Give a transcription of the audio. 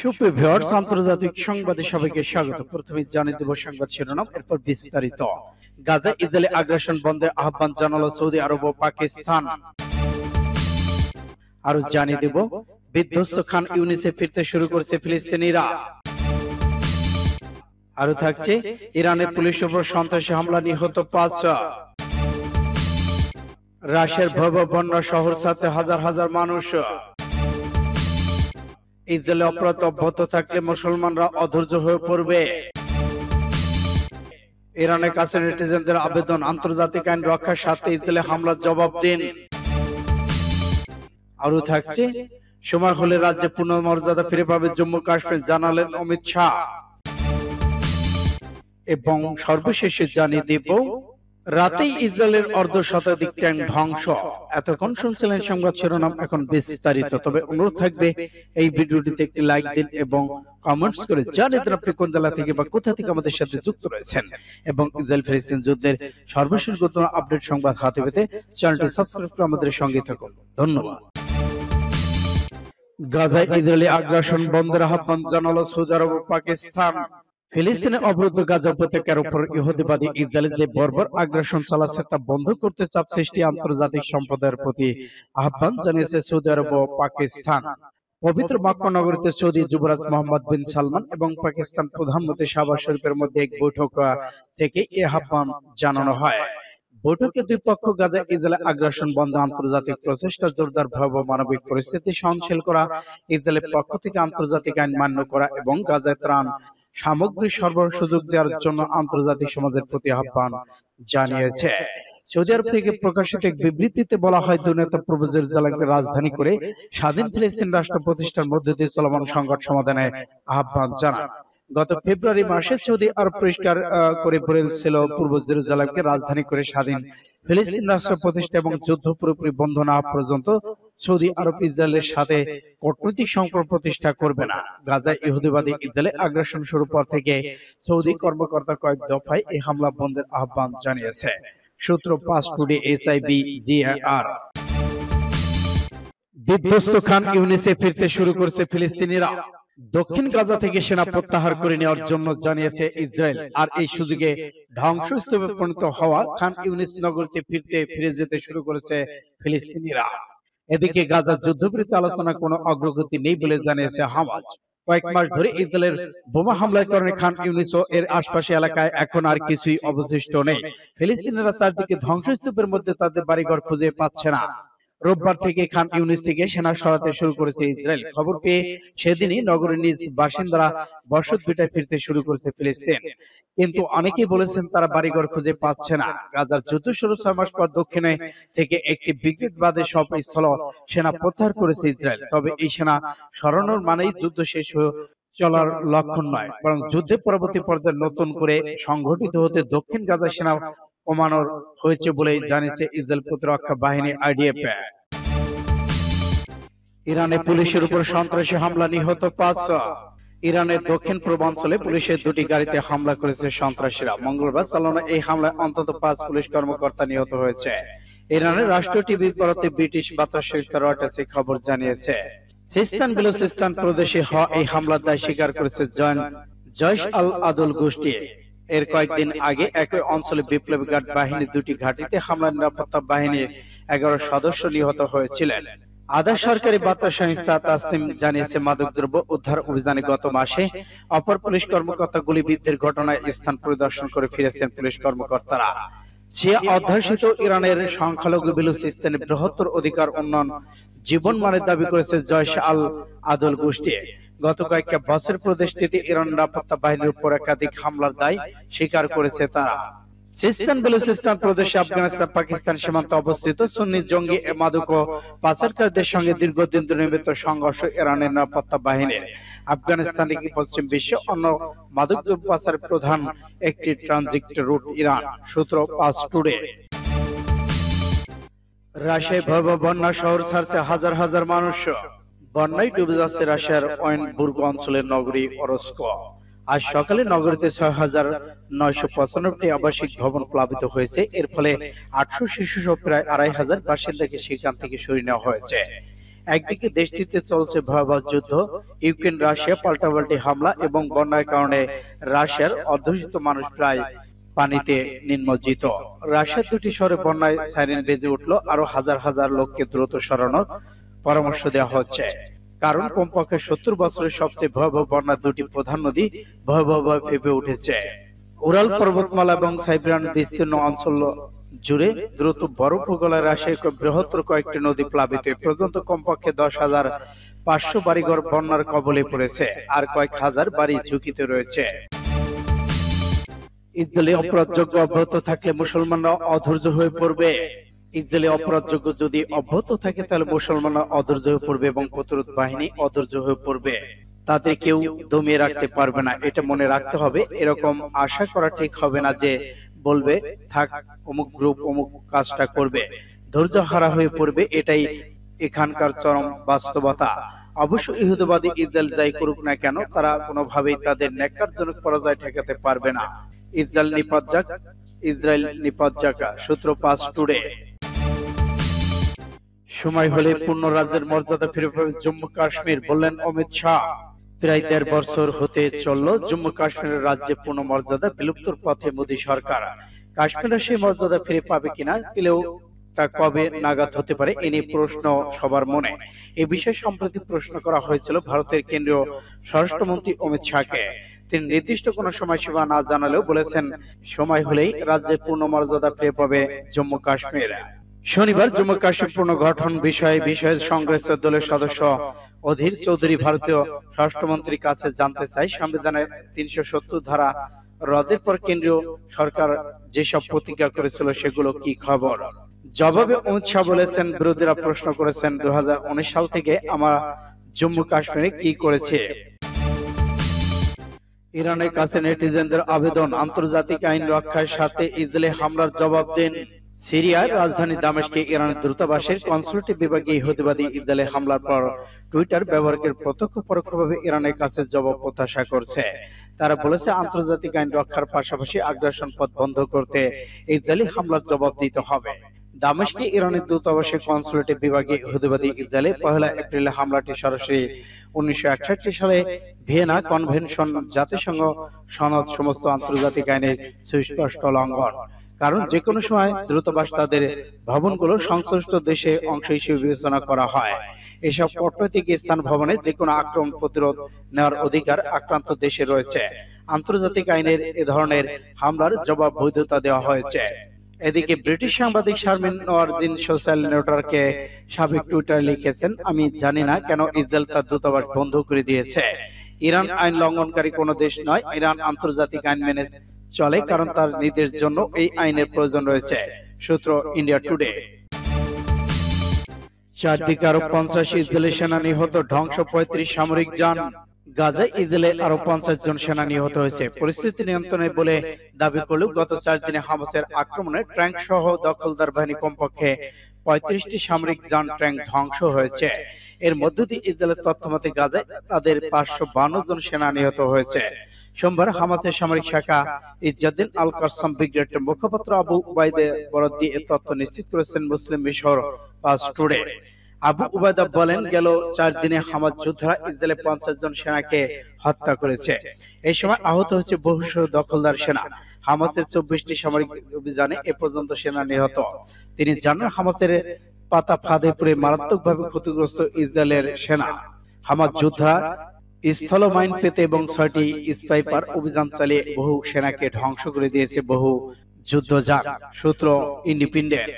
সুপ্রিভিয়র্স আন্তর্জাতিক সংবাদে সবাইকে স্বাগত প্রথমে জানি দেব সংবাদ শিরোনাম এরপর বিস্তারিত গাজা ইসরায়েলি আগ্রাসন বন্ধে আহ্বান জানালো সৌদি আরব ও পাকিস্তান আর জানি দেব বিধ্বস্ত খান ইউনিসে ফিরতে শুরু করছে ফিলিস্তিনিরা আরো থাকছে ইরানের পুলিশ উপর সন্ত্রাসী হামলা নিহত পাঁচ রাশিয়ার ভয়াবহ বন্যা শহর সাথে হাজার হাজার মানুষ ইসরায়েলে অপরাধ অব্যাহত থাকলে মুসলমানরা অধৈর্য হয়ে পড়বে ইরানের কাছে নেটিজেনদের আবেদন আন্তর্জাতিক আইন রক্ষার সাথে ইসরায়েলে হামলার জবাব দিন আরো থাকছে সময় হলে রাজ্যে পুনর্মর্যাদা ফিরে পাবে জম্মু কাশ্মীর জানালেন অমিত শাহ এবং সর্বশেষে জানিয়ে দেব রাতেই ইসরায়েলের অর্ধ শতাধিক ট্যাঙ্ক ধ্বংস এতক্ষণ শুনছিলেন সংবাদ শিরোনাম এখন বিস্তারিত তবে অনুরোধ থাকবে এই ভিডিওটিতে একটি লাইক দিন এবং কমেন্টস করে জানেন আপনি কোন জেলা থেকে বা কোথা থেকে আমাদের সাথে যুক্ত রয়েছেন এবং ইসরায়েল ফিলিস্তিন যুদ্ধের সর্বশেষ গুরুত্ব আপডেট সংবাদ হাতে পেতে চ্যানেলটি সাবস্ক্রাইব করে আমাদের সঙ্গে থাকুন ধন্যবাদ গাজায় ইসরায়েলি আগ্রাসন বন্ধের আহ্বান জানালো সৌদি আরব পাকিস্তান ফিলিস্তিনে অবরুদ্ধ গাজা উপত্যকার উপর ইহুদিবাদী ইসরায়েলদের বর্বর আগ্রাসন চালাচ্ছে তা বন্ধ করতে চাপ সৃষ্টি আন্তর্জাতিক সম্প্রদায়ের প্রতি আহ্বান জানিয়েছে সৌদি আরব ও পাকিস্তান পবিত্র মক্কা নগরীতে সৌদি যুবরাজ মোহাম্মদ বিন সালমান এবং পাকিস্তান প্রধানমন্ত্রী শাহবাজ শরীফের মধ্যে এক বৈঠক থেকে এ আহ্বান জানানো হয় বৈঠকে দুই পক্ষ গাজা ইসরায়েল আগ্রাসন বন্ধ আন্তর্জাতিক প্রচেষ্টা জোরদার ভয়াবহ মানবিক পরিস্থিতি সহনশীল করা ইসরায়েলের পক্ষ থেকে আন্তর্জাতিক আইন মান্য করা এবং গাজায় ত্রাণ সামগ্রিক সুযোগ দেওয়ার জন্য আন্তর্জাতিক সমাজের প্রতি আহ্বান জানিয়েছে সৌদি আরব থেকে প্রকাশিত এক বিবৃতিতে বলা হয় দুর্নীতা প্রবেশ জেলাকে রাজধানী করে স্বাধীন ফিলিস্তিন রাষ্ট্র প্রতিষ্ঠার মধ্য দিয়ে চলমান সংকট সমাধানে আহ্বান জানান গত ফেব্রুয়ারি মাসে সৌদি আরব পরিষ্কার করে ফেলেছিল পূর্ব জেরুজালামকে রাজধানী করে স্বাধীন ফিলিস্তিন রাষ্ট্র প্রতিষ্ঠা এবং যুদ্ধ পুরোপুরি বন্ধ না পর্যন্ত সৌদি আরব ইসরায়েলের সাথে কূটনৈতিক সম্পর্ক প্রতিষ্ঠা করবে না গাজা ইহুদিবাদী ইসরায়েলের আগ্রাসন শুরু পর থেকে সৌদি কর্মকর্তা কয়েক দফায় এই হামলা বন্ধের আহ্বান জানিয়েছে সূত্র পাঁচ কোটি এসআইবি জিআর বিধ্বস্ত খান ইউনিসে ফিরতে শুরু করছে ফিলিস্তিনিরা দক্ষিণ গাজা থেকে সেনা প্রত্যাহার করে নেওয়ার জন্য জানিয়েছে ইসরায়েল আর এই সুযোগে ধ্বংসস্তূপে পরিণত হওয়া খান ইউনিস নগরীতে ফিরতে ফিরে যেতে শুরু করেছে ফিলিস্তিনিরা এদিকে গাজার যুদ্ধবিরতি আলোচনা কোনো অগ্রগতি নেই বলে জানিয়েছে হামাজ কয়েক মাস ধরে ইসরায়েলের বোমা হামলার কারণে খান ইউনিস এর আশপাশে এলাকায় এখন আর কিছুই অবশিষ্ট নেই ফিলিস্তিনিরা চারদিকে ধ্বংসস্তূপের মধ্যে তাদের বাড়িঘর খুঁজে পাচ্ছে না রোববার থেকে খান ইউনিস থেকে সেনা সরাতে শুরু করেছে ইসরায়েল খবর পেয়ে সেদিনই নগরের নিজ বাসিন্দারা বসত ভিটায় ফিরতে শুরু করেছে ফিলিস্তিন কিন্তু অনেকে বলেছেন তারা বাড়িঘর খুঁজে পাচ্ছে না গাজার শুরু ছয় মাস পর দক্ষিণে থেকে একটি ব্রিগেড বাদে সব স্থল সেনা প্রত্যাহার করেছে ইসরায়েল তবে এই সেনা সরানোর মানেই যুদ্ধ শেষ হয়ে চলার লক্ষণ নয় বরং যুদ্ধের পরবর্তী পর্যায়ে নতুন করে সংঘটিত হতে দক্ষিণ গাজা সেনা কমানোর হয়েছে বলে জানিয়েছে ইসরায়েল প্রতিরক্ষা বাহিনী আইডিএফ ইরানে পুলিশের উপর সন্ত্রাসী হামলা নিহত পাঁচ ইরানের দক্ষিণ পূর্বাঞ্চলে পুলিশের দুটি গাড়িতে হামলা করেছে সন্ত্রাসীরা মঙ্গলবার চালানো এই হামলায় অন্তত পাঁচ পুলিশ কর্মকর্তা নিহত হয়েছে ইরানের রাষ্ট্র টিভির পরতে ব্রিটিশ বার্তা সংস্থা রয়টার্স খবর জানিয়েছে সিস্তান বেলুচিস্তান প্রদেশে হওয়া এই হামলার দায় স্বীকার করেছে জয়শ আল আদুল গোষ্ঠী এর কয়েকদিন আগে একই অঞ্চলে বিপ্লবী গার্ড বাহিনী দুটি ঘাটিতে হামলার নিরাপত্তা বাহিনীর এগারো সদস্য নিহত হয়েছিলেন আধা সরকারি বার্তা সংস্থা তাসনিম জানিয়েছে মাদকদ্রব্য উদ্ধার অভিযানে গত মাসে অপর পুলিশ কর্মকর্তা গুলিবিদ্ধের ঘটনায় স্থান পরিদর্শন করে ফিরেছেন পুলিশ কর্মকর্তারা ইরানের সংখ্যালঘু বেলুচিস্তানের বৃহত্তর অধিকার উন্নয়ন মানের দাবি করেছে জয়স আল আদল গোষ্ঠী গত কয়েক বছর প্রদেশটিতে ইরান নিরাপত্তা বাহিনীর উপর একাধিক হামলার দায় স্বীকার করেছে তারা সিস্তান বেলুচিস্তান প্রদেশে আফগানিস্তান পাকিস্তান অবস্থিত সুন্নি জঙ্গি পাচারকারীদের সঙ্গে দীর্ঘদিন সংঘর্ষ ইরানের নিরাপত্তা বাহিনীর আফগানিস্তান পশ্চিম বিশ্বে অন্য মাদক প্রধান একটি ট্রানজিট রুট ইরান সূত্র পাঁচ টুডে রাশিয়ায় ভয়াবহ বন্যা শহর ছাড়ছে হাজার হাজার মানুষ বন্যায় ডুবে যাচ্ছে রাশিয়ার ওয়েনবুর্গ অঞ্চলের নগরী আজ সকালে নগরীতে ছয় হাজার নয়শো পঁচানব্বই আবাসিক ভবন প্লাবিত হয়েছে এর ফলে আটশো শিশু সহ প্রায় আড়াই হাজার বাসিন্দাকে সেখান থেকে সরিয়ে নেওয়া হয়েছে একদিকে দেশটিতে চলছে ভয়াবহ যুদ্ধ ইউক্রেন রাশিয়া পাল্টাপাল্টি হামলা এবং বন্যার কারণে রাশিয়ার অধ্যুষিত মানুষ প্রায় পানিতে নিমজ্জিত রাশিয়ার দুটি শহরে বন্যায় সাইরেন বেজে উঠল আরো হাজার হাজার লোককে দ্রুত সরানোর পরামর্শ দেওয়া হচ্ছে কারণ কমপক্ষে সত্তর বছরের সবচেয়ে ভয়াবহ বন্যা দুটি প্রধান নদী ভয়াবহভাবে ফেপে উঠেছে উরাল পর্বতমালা এবং সাইব্রান বিস্তীর্ণ অঞ্চল জুড়ে দ্রুত বড় গলায় রাশে বৃহত্তর কয়েকটি নদী প্লাবিত এ পর্যন্ত কমপক্ষে দশ হাজার পাঁচশো বাড়িঘর বন্যার কবলে পড়েছে আর কয়েক হাজার বাড়ি ঝুঁকিতে রয়েছে ইসরায়েলি অপরাধযোগ্য অব্যাহত থাকলে মুসলমানরা অধৈর্য হয়ে পড়বে ইসরায়েলি অপরাধযোগ্য যদি অব্যাহত থাকে তাহলে মুসলমানরা অধৈর্য হয়ে পড়বে এবং প্রতিরোধ বাহিনী অধৈর্য হয়ে পড়বে তাদের কেউ দমিয়ে রাখতে পারবে না এটা মনে রাখতে হবে এরকম আশা করা ঠিক হবে না যে বলবে থাক অমুক গ্রুপ অমুক কাজটা করবে ধৈর্য হারা হয়ে পড়বে এটাই এখানকার চরম বাস্তবতা অবশ্য ইহুদবাদী ইসরায়েল যাই করুক না কেন তারা কোনোভাবেই তাদের ন্যাকারজনক পরাজয় ঠেকাতে পারবে না ইসরায়েল নিপাত যাক ইসরায়েল নিপাত যাক সূত্র পাঁচ টুডে সময় হলে পূর্ণ রাজ্যের মর্যাদা ফিরে পাবে জম্মু কাশ্মীর বললেন অমিত শাহ প্রায় দেড় বছর হতে চলল জম্মু কাশ্মীরের রাজ্যে পূর্ণ মর্যাদা বিলুপ্তর পথে মোদী সরকার কাশ্মীরের সেই মর্যাদা ফিরে পাবে কিনা পেলেও তা কবে নাগাদ হতে পারে এ নিয়ে প্রশ্ন সবার মনে এ বিষয়ে সম্প্রতি প্রশ্ন করা হয়েছিল ভারতের কেন্দ্রীয় স্বরাষ্ট্রমন্ত্রী অমিত শাহকে তিনি নির্দিষ্ট কোনো সময়সীমা না জানালেও বলেছেন সময় হলেই রাজ্যে পূর্ণ মর্যাদা ফিরে পাবে জম্মু কাশ্মীর শনিবার জম্মু কাশ্মীর পুনর্গঠন বিষয়ে বিষয়ের সংশ্লিষ্ট দলের সদস্য অধীর চৌধুরী ভারতীয় স্বরাষ্ট্রমন্ত্রীর কাছে জানতে চাই সংবিধানের তিনশো সত্তর ধারা হ্রদের পর কেন্দ্রীয় সরকার যেসব প্রতিজ্ঞা করেছিল সেগুলো কি খবর জবাবে অমিত শাহ বলেছেন বিরোধীরা প্রশ্ন করেছেন দু সাল থেকে আমার জম্মু কাশ্মীরে কি করেছে ইরানের কাছে নেটিজেনদের আবেদন আন্তর্জাতিক আইন রক্ষার সাথে ইসরায়েলে হামলার জবাব দেন সিরিয়ার রাজধানী দামেশকে ইরানের দূতাবাসের কনসুলেট বিভাগে ইহুদিবাদী ইদালে হামলার পর টুইটার ব্যবহারকের প্রত্যক্ষ পরোক্ষভাবে ইরানের কাছে জবাব প্রত্যাশা করছে তারা বলেছে আন্তর্জাতিক আইন রক্ষার পাশাপাশি আগ্রাসন পথ বন্ধ করতে ইদালি হামলার জবাব দিতে হবে দামেশকে ইরানের দূতাবাসের বিভাগে ইহুদিবাদী পহেলা এপ্রিলে হামলাটি সরাসরি উনিশশো সালে ভিয়েনা কনভেনশন জাতিসংঘ সনদ সমস্ত আন্তর্জাতিক আইনের সুস্পষ্ট লঙ্ঘন কারণ যে কোনো সময় দ্রুতবাস তাদের ভবনগুলো সংশ্লিষ্ট দেশে অংশ হিসেবে বিবেচনা করা হয় এসব কূটনৈতিক স্থান ভবনে যে কোনো আক্রমণ প্রতিরোধ নেওয়ার অধিকার আক্রান্ত দেশে রয়েছে আন্তর্জাতিক আইনের এ ধরনের হামলার জবাব বৈধতা দেওয়া হয়েছে এদিকে ব্রিটিশ সাংবাদিক শারমিন নওয়ারজিন সোশ্যাল নেটওয়ার্কে সাবেক টুইটার লিখেছেন আমি জানি না কেন ইসরায়েল তার দূতাবাস বন্ধ করে দিয়েছে ইরান আইন লঙ্ঘনকারী কোনো দেশ নয় ইরান আন্তর্জাতিক আইন মেনে চলে কারণ তার নির্দেশ জন্য এই আইনের প্রয়োজন রয়েছে সূত্র ইন্ডিয়া টুডে চারদিকে আরো পঞ্চাশ ইসরায়েলি সেনা নিহত ধ্বংস পঁয়ত্রিশ সামরিক যান গাজায় ইসরায়েলে আরো পঞ্চাশ জন সেনা নিহত হয়েছে পরিস্থিতি নিয়ন্ত্রণে বলে দাবি করলেও গত চার দিনে হামাসের আক্রমণে ট্যাঙ্ক সহ দখলদার বাহিনী কমপক্ষে পঁয়ত্রিশটি সামরিক যান ট্যাঙ্ক ধ্বংস হয়েছে এর মধ্য দিয়ে ইসরায়েলের তথ্যমতে গাজায় তাদের পাঁচশো বান্ন জন সেনা নিহত হয়েছে সোমবার হামাসের সামরিক শাখা ইজাদ্দিন আল কাসম ব্রিগেডের মুখপাত্র আবু উবাইদে বরাদ দিয়ে এ তথ্য নিশ্চিত করেছেন মুসলিম মিশর পাস টুডে আবু উবায়দা বলেন গেল চার দিনে হামাজ যোদ্ধারা ইসরায়েলের পঞ্চাশ জন সেনাকে হত্যা করেছে এই সময় আহত হচ্ছে বহু দখলদার সেনা হামাসের চব্বিশটি সামরিক অভিযানে এ পর্যন্ত সেনা নিহত তিনি জানান হামাসের পাতা ফাঁদে পুরে মারাত্মকভাবে ক্ষতিগ্রস্ত ইসরায়েলের সেনা হামাজ যোদ্ধা মাইন পেতে এবং ছয়টি স্পাইপার অভিযান চালিয়ে বহু সেনাকে ধ্বংস করে দিয়েছে বহু যুদ্ধ যাক সূত্র ইন্ডিপেন্ডেন্ট